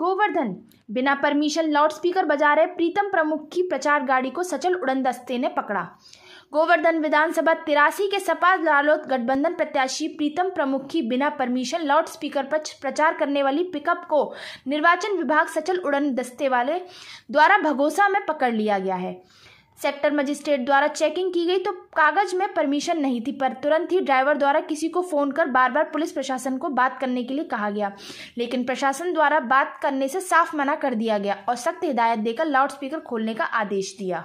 गोवर्धन बिना permission loudspeaker बजा रहे प्रीतम प्रमुख की प्रचार गाड़ी को सचल उड़न दस्ते ने पकड़ा गोवर्धन विधानसभा तिरासी के सपा रालोद गठबंधन प्रत्याशी प्रीतम प्रमुख की बिना परमिशन लाउड स्पीकर पर प्रचार करने वाली पिकअप को निर्वाचन विभाग सचल उड़न दस्ते वाले द्वारा भगोसा में पकड़ लिया गया है सेक्टर मजिस्ट्रेट द्वारा चेकिंग की गई तो कागज में परमिशन नहीं थी पर तुरंत ही ड्राइवर द्वारा किसी को फ़ोन कर बार बार पुलिस प्रशासन को बात करने के लिए कहा गया लेकिन प्रशासन द्वारा बात करने से साफ मना कर दिया गया और सख्त हिदायत देकर लाउडस्पीकर खोलने का आदेश दिया